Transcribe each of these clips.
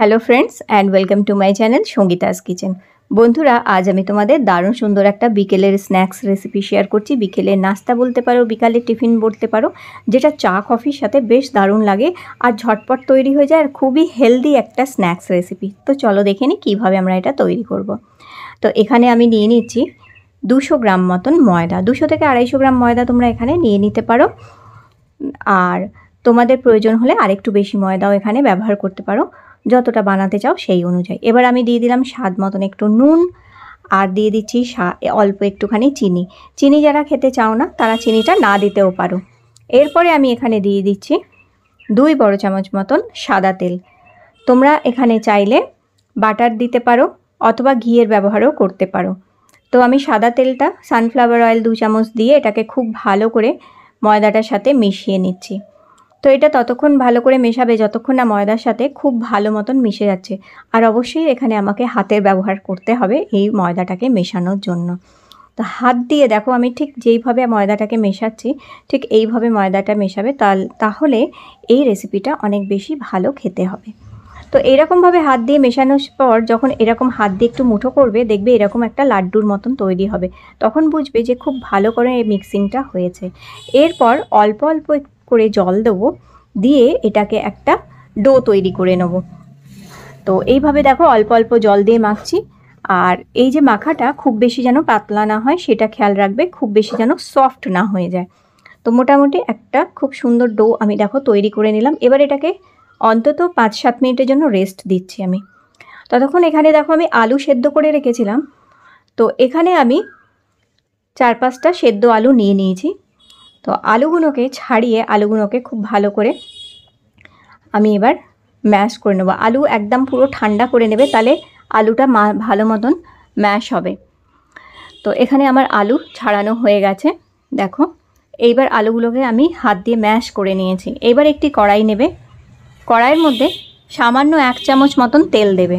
Hello friends and welcome to my channel Sangeeta's kitchen বন্ধুরা আজ আমি তোমাদের দারুণ সুন্দর একটা বিকেলের স্ন্যাক্স রেসিপি শেয়ার করছি বিকেলের নাস্তা বলতে পারো বিকালে টিফিন বলতে পারো যেটা চা কফির সাথে বেশ দারুণ লাগে আর ঝটপট তৈরি হয়ে যায় আর খুবই হেলদি একটা স্ন্যাক্স রেসিপি তো চলো দেখে নিই কীভাবে আমরা এটা তৈরি করব। তো এখানে আমি নিয়ে নিচ্ছি দুশো গ্রাম মতন ময়দা দুশো থেকে আড়াইশো গ্রাম ময়দা তোমরা এখানে নিয়ে নিতে পারো আর তোমাদের প্রয়োজন হলে আরেকটু বেশি ময়দাও এখানে ব্যবহার করতে পারো যতটা বানাতে চাও সেই অনুযায়ী এবার আমি দিয়ে দিলাম স্বাদ মতন একটু নুন আর দিয়ে দিচ্ছি অল্প একটুখানি চিনি চিনি যারা খেতে চাও না তারা চিনিটা না দিতেও পারো এরপরে আমি এখানে দিয়ে দিচ্ছি দুই বড় চামচ মতন সাদা তেল তোমরা এখানে চাইলে বাটার দিতে পারো অথবা ঘিয়ের ব্যবহারও করতে পারো তো আমি সাদা তেলটা সানফ্লাওয়ার অয়েল দু চামচ দিয়ে এটাকে খুব ভালো করে ময়দাটার সাথে মিশিয়ে নিচ্ছি তো এটা ততক্ষণ ভালো করে মেশাবে যতক্ষণ না ময়দার সাথে খুব ভালো মতন মিশে যাচ্ছে আর অবশ্যই এখানে আমাকে হাতের ব্যবহার করতে হবে এই ময়দাটাকে মেশানোর জন্য তো হাত দিয়ে দেখো আমি ঠিক যেইভাবে ময়দাটাকে মেশাচ্ছি ঠিক এইভাবে ময়দাটা মেশাবে তাহলে এই রেসিপিটা অনেক বেশি ভালো খেতে হবে তো এরকমভাবে হাত দিয়ে মেশানোর পর যখন এরকম হাত দিয়ে একটু মুঠো করবে দেখবে এরকম একটা লাড্ডুর মতন তৈরি হবে তখন বুঝবে যে খুব ভালো করে এই মিক্সিংটা হয়েছে এরপর অল্প অল্প করে জল দেবো দিয়ে এটাকে একটা ডো তৈরি করে নেব তো এইভাবে দেখো অল্প অল্প জল দিয়ে মাখছি আর এই যে মাখাটা খুব বেশি যেন পাতলা না হয় সেটা খেয়াল রাখবে খুব বেশি যেন সফট না হয়ে যায় তো মোটামুটি একটা খুব সুন্দর ডো আমি দেখো তৈরি করে নিলাম এবার এটাকে অন্তত পাঁচ সাত মিনিটের জন্য রেস্ট দিচ্ছি আমি ততক্ষণ এখানে দেখো আমি আলু সেদ্ধ করে রেখেছিলাম তো এখানে আমি চার পাঁচটা সেদ্ধ আলু নিয়ে নিয়েছি তো আলুগুলোকে ছাড়িয়ে আলুগুলোকে খুব ভালো করে আমি এবার ম্যাশ করে নেবো আলু একদম পুরো ঠান্ডা করে নেবে তাহলে আলুটা ভালো মতন ম্যাশ হবে তো এখানে আমার আলু ছাড়ানো হয়ে গেছে দেখো এইবার আলুগুলোকে আমি হাত দিয়ে ম্যাশ করে নিয়েছি এবার একটি কড়াই নেবে কড়াইয়ের মধ্যে সামান্য এক চামচ মতন তেল দেবে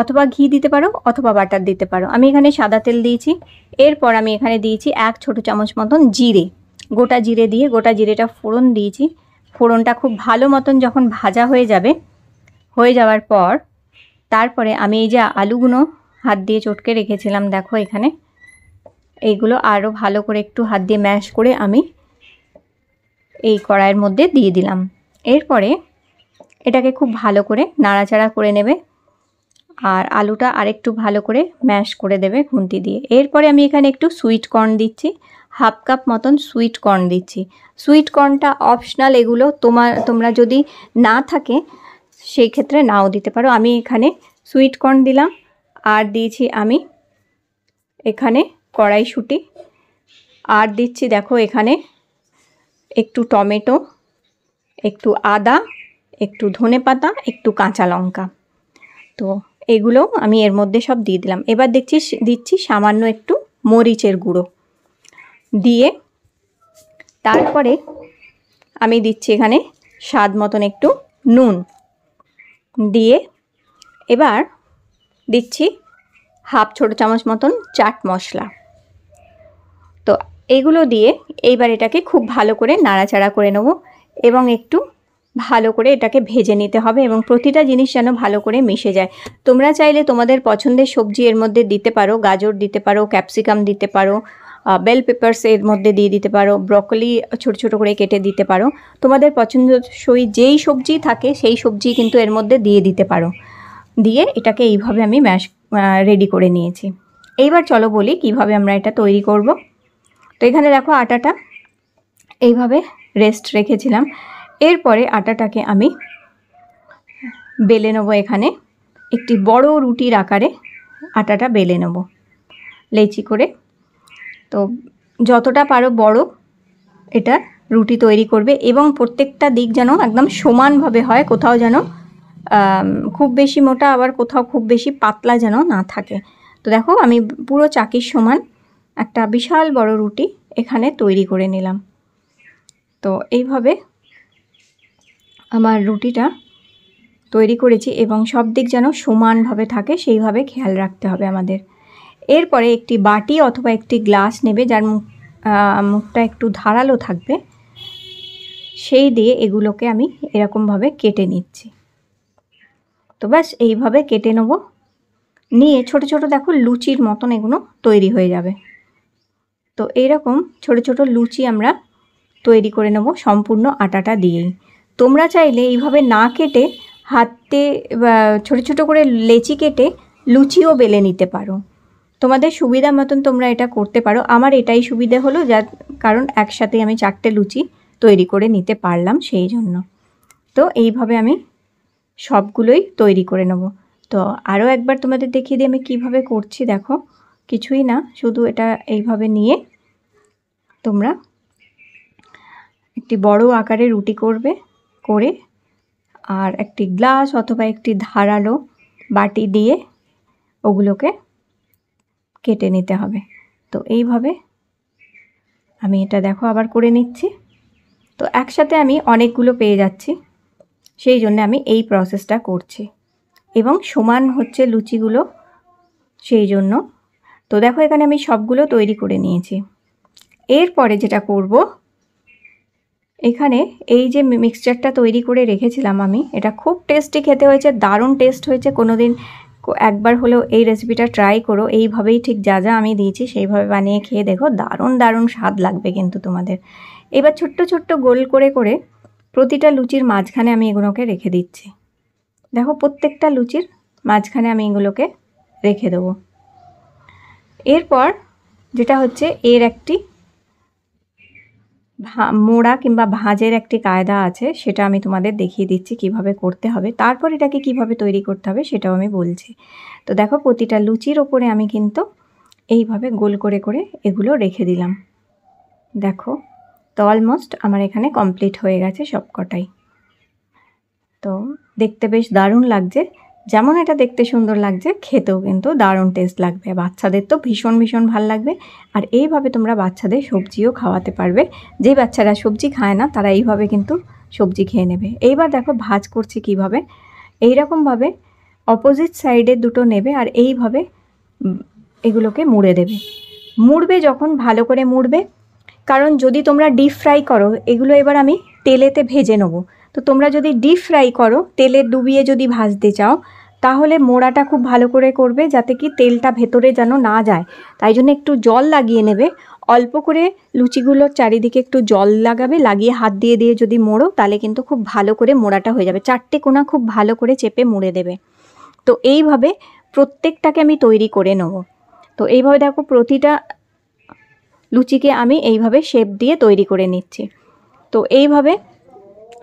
অথবা ঘি দিতে পারো অথবা বাটার দিতে পারো আমি এখানে সাদা তেল দিয়েছি এরপর আমি এখানে দিয়েছি এক ছোট চামচ মতন জিরে গোটা জিরে দিয়ে গোটা জিরেটা ফোড়ন দিয়েছি ফোড়নটা খুব ভালো মতন যখন ভাজা হয়ে যাবে হয়ে যাওয়ার পর তারপরে আমি এই যে আলুগুলো হাত দিয়ে চটকে রেখেছিলাম দেখো এখানে এইগুলো আরও ভালো করে একটু হাত দিয়ে ম্যাশ করে আমি এই কড়াইয়ের মধ্যে দিয়ে দিলাম এরপরে এটাকে খুব ভালো করে নাড়াচাড়া করে নেবে আর আলুটা আরেকটু ভালো করে ম্যাশ করে দেবে খুন্তি দিয়ে এরপরে আমি এখানে একটু সুইট কর্ন দিচ্ছি হাফ কাপ মতন সুইট কর্ন দিচ্ছি সুইট কর্নটা অপশনাল এগুলো তোমার তোমরা যদি না থাকে সেই ক্ষেত্রে নাও দিতে পারো আমি এখানে সুইট কর্ন দিলাম আর দিয়েছি আমি এখানে কড়াইশুটি আর দিচ্ছি দেখো এখানে একটু টমেটো একটু আদা একটু ধনে পাতা একটু কাঁচা লঙ্কা তো এগুলোও আমি এর মধ্যে সব দিয়ে দিলাম এবার দেখছি দিচ্ছি সামান্য একটু মরিচের গুঁড়ো দিয়ে তারপরে আমি দিচ্ছি এখানে স্বাদ মতন একটু নুন দিয়ে এবার দিচ্ছি হাফ ছোটো চামচ মতন চাট মশলা তো এগুলো দিয়ে এইবার এটাকে খুব ভালো করে নাড়াচাড়া করে নেব এবং একটু ভালো করে এটাকে ভেজে নিতে হবে এবং প্রতিটা জিনিস যেন ভালো করে মিশে যায় তোমরা চাইলে তোমাদের পছন্দের সবজি এর মধ্যে দিতে পারো গাজর দিতে পারো ক্যাপসিকাম দিতে পারো বেল পেপার্স এর মধ্যে দিয়ে দিতে পারো ব্রকলি ছোট ছোট করে কেটে দিতে পারো তোমাদের পছন্দসই যেই সবজি থাকে সেই সবজি কিন্তু এর মধ্যে দিয়ে দিতে পারো দিয়ে এটাকে এইভাবে আমি ম্যাশ রেডি করে নিয়েছি এইবার চলো বলি কিভাবে আমরা এটা তৈরি করব তো এখানে দেখো আটাটা এইভাবে রেস্ট রেখেছিলাম এরপরে আটাটাকে আমি বেলে নেব এখানে একটি বড় রুটির আকারে আটাটা বেলে নেব লেচি করে তো যতটা পারো বড় এটা রুটি তৈরি করবে এবং প্রত্যেকটা দিক যেন একদম সমানভাবে হয় কোথাও যেন খুব বেশি মোটা আবার কোথাও খুব বেশি পাতলা যেন না থাকে তো দেখো আমি পুরো চাকির সমান একটা বিশাল বড় রুটি এখানে তৈরি করে নিলাম তো এইভাবে আমার রুটিটা তৈরি করেছি এবং সব দিক যেন সমানভাবে থাকে সেইভাবে খেয়াল রাখতে হবে আমাদের এরপরে একটি বাটি অথবা একটি গ্লাস নেবে যার মুখ মুখটা একটু ধারালো থাকবে সেই দিয়ে এগুলোকে আমি এরকমভাবে কেটে নিচ্ছি তো ব্যাস এইভাবে কেটে নেব নিয়ে ছোট ছোট দেখো লুচির মতন এগুলো তৈরি হয়ে যাবে তো এইরকম ছোট ছোট লুচি আমরা তৈরি করে নেব সম্পূর্ণ আটাটা দিয়েই তোমরা চাইলে এইভাবে না কেটে হাতে ছোট ছোট করে লেচি কেটে লুচিও বেলে নিতে পারো তোমাদের সুবিধা মতন তোমরা এটা করতে পারো আমার এটাই সুবিধে হলো যার কারণ একসাথে আমি চারটে লুচি তৈরি করে নিতে পারলাম সেই জন্য তো এইভাবে আমি সবগুলোই তৈরি করে নেব তো আরও একবার তোমাদের দেখিয়ে দিই আমি কিভাবে করছি দেখো কিছুই না শুধু এটা এইভাবে নিয়ে তোমরা একটি বড় আকারে রুটি করবে করে আর একটি গ্লাস অথবা একটি ধারালো বাটি দিয়ে ওগুলোকে কেটে নিতে হবে তো এইভাবে আমি এটা দেখো আবার করে নিচ্ছি তো একসাথে আমি অনেকগুলো পেয়ে যাচ্ছি সেই জন্য আমি এই প্রসেসটা করছি এবং সমান হচ্ছে লুচিগুলো সেই জন্য তো দেখো এখানে আমি সবগুলো তৈরি করে নিয়েছি এরপরে যেটা করব এখানে এই যে মিক্সচারটা তৈরি করে রেখেছিলাম আমি এটা খুব টেস্টি খেতে হয়েছে দারুণ টেস্ট হয়েছে কোনো দিন একবার হলেও এই রেসিপিটা ট্রাই করো এইভাবেই ঠিক যা যা আমি দিয়েছি সেইভাবে বানিয়ে খেয়ে দেখো দারুণ দারুণ স্বাদ লাগবে কিন্তু তোমাদের এবার ছোট্ট ছোট্ট গোল করে করে প্রতিটা লুচির মাঝখানে আমি এগুলোকে রেখে দিচ্ছি দেখো প্রত্যেকটা লুচির মাঝখানে আমি এগুলোকে রেখে দেবো এরপর যেটা হচ্ছে এর একটি মোড়া কিংবা ভাঁজের একটি কায়দা আছে সেটা আমি তোমাদের দেখিয়ে দিচ্ছি কিভাবে করতে হবে তারপর এটাকে কিভাবে তৈরি করতে হবে সেটাও আমি বলছি তো দেখো প্রতিটা লুচির ওপরে আমি কিন্তু এইভাবে গোল করে করে এগুলো রেখে দিলাম দেখো তো অলমোস্ট আমার এখানে কমপ্লিট হয়ে গেছে সবকটাই তো দেখতে বেশ দারুণ লাগছে যেমন এটা দেখতে সুন্দর লাগছে খেতেও কিন্তু দারুণ টেস্ট লাগবে বাচ্চাদের তো ভীষণ ভীষণ ভাল লাগবে আর এইভাবে তোমরা বাচ্চাদের সবজিও খাওয়াতে পারবে যেই বাচ্চারা সবজি খায় না তারা এইভাবে কিন্তু সবজি খেয়ে নেবে এইবার দেখো ভাজ করছি কিভাবে এইরকমভাবে অপোজিট সাইডে দুটো নেবে আর এইভাবে এগুলোকে মুড়ে দেবে মুড়বে যখন ভালো করে মুড়বে কারণ যদি তোমরা ডিপ ফ্রাই করো এগুলো এবার আমি তেলেতে ভেজে নেবো তো তোমরা যদি ডিপ ফ্রাই করো তেলে ডুবিয়ে যদি ভাজতে চাও তাহলে মোড়াটা খুব ভালো করে করবে যাতে কি তেলটা ভেতরে যেন না যায় তাই জন্য একটু জল লাগিয়ে নেবে অল্প করে লুচিগুলোর চারিদিকে একটু জল লাগাবে লাগিয়ে হাত দিয়ে দিয়ে যদি মোড়ো তাহলে কিন্তু খুব ভালো করে মোড়াটা হয়ে যাবে চারটে কোনা খুব ভালো করে চেপে মুড়ে দেবে তো এইভাবে প্রত্যেকটাকে আমি তৈরি করে নেব তো এইভাবে দেখো প্রতিটা লুচিকে আমি এইভাবে শেপ দিয়ে তৈরি করে নিচ্ছি তো এইভাবে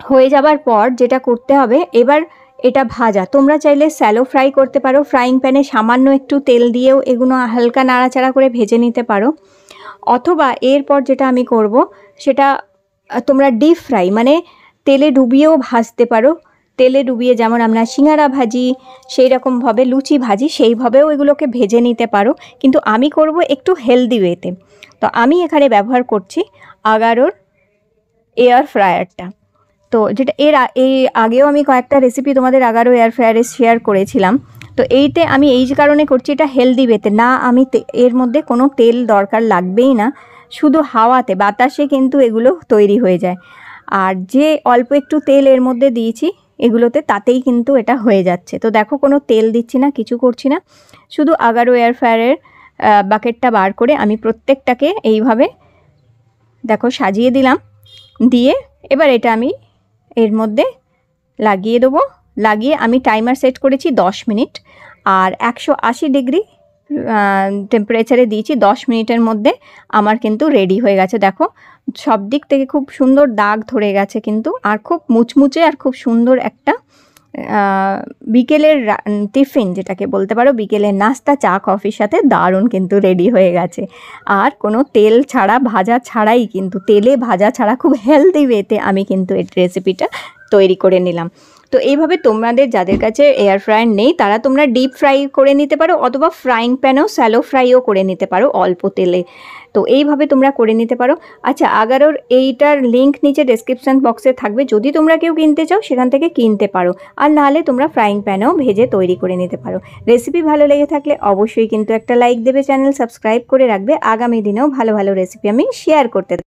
হয়ে যাবার পর যেটা করতে হবে এবার এটা ভাজা তোমরা চাইলে স্যালো ফ্রাই করতে পারো ফ্রাইং প্যানে সামান্য একটু তেল দিয়েও এগুলো হালকা নাড়াচাড়া করে ভেজে নিতে পারো অথবা এরপর যেটা আমি করব সেটা তোমরা ডিপ ফ্রাই মানে তেলে ডুবিয়েও ভাজতে পারো তেলে ডুবিয়ে যেমন আমরা সিঙ্গারা ভাজি সেই রকমভাবে লুচি ভাজি সেইভাবেও এগুলোকে ভেজে নিতে পারো কিন্তু আমি করব একটু হেলদি ওয়েতে তো আমি এখানে ব্যবহার করছি আগারোর এয়ার ফ্রায়ারটা তো যেটা এর এই আগেও আমি কয়েকটা রেসিপি তোমাদের আগারও এয়ার ফ্রায়ারে শেয়ার করেছিলাম তো এইতে আমি এই যে কারণে করছি এটা হেলদি বেতে না আমি এর মধ্যে কোনো তেল দরকার লাগবেই না শুধু হাওয়াতে বাতাসে কিন্তু এগুলো তৈরি হয়ে যায় আর যে অল্প একটু তেল এর মধ্যে দিয়েছি এগুলোতে তাতেই কিন্তু এটা হয়ে যাচ্ছে তো দেখো কোনো তেল দিচ্ছি না কিছু করছি না শুধু আগারো এয়ার ফ্রায়ারের বাকেটটা বার করে আমি প্রত্যেকটাকে এইভাবে দেখো সাজিয়ে দিলাম দিয়ে এবার এটা আমি এর মধ্যে লাগিয়ে দেবো লাগিয়ে আমি টাইমার সেট করেছি 10 মিনিট আর একশো ডিগ্রি টেম্পারেচারে দিয়েছি 10 মিনিটের মধ্যে আমার কিন্তু রেডি হয়ে গেছে দেখো সব দিক থেকে খুব সুন্দর দাগ ধরে গেছে কিন্তু আর খুব মুচমুচে আর খুব সুন্দর একটা বিকেলের টিফিন যেটাকে বলতে পারো বিকেলের নাস্তা চা কফির সাথে দারুণ কিন্তু রেডি হয়ে গেছে আর কোনো তেল ছাড়া ভাজা ছাড়াই কিন্তু তেলে ভাজা ছাড়া খুব হেলদি ওয়েতে আমি কিন্তু এই রেসিপিটা তৈরি করে নিলাম তো এইভাবে তোমাদের যাদের কাছে এয়ার ফ্রায়ার নেই তারা তোমরা ডিপ ফ্রাই করে নিতে পারো অথবা ফ্রাইং প্যানেও স্যালো ফ্রাইও করে নিতে পারো অল্প তেলে তো এইভাবে তোমরা করে নিতে পারো আচ্ছা আগারোর এইটার লিঙ্ক নিচে ডেসক্রিপশান বক্সে থাকবে যদি তোমরা কেউ কিনতে চাও সেখান থেকে কিনতে পারো আর নাহলে তোমরা ফ্রাইং প্যানেও ভেজে তৈরি করে নিতে পারো রেসিপি ভালো লেগে থাকলে অবশ্যই কিন্তু একটা লাইক দেবে চ্যানেল সাবস্ক্রাইব করে রাখবে আগামী দিনেও ভালো ভালো রেসিপি আমি শেয়ার করতে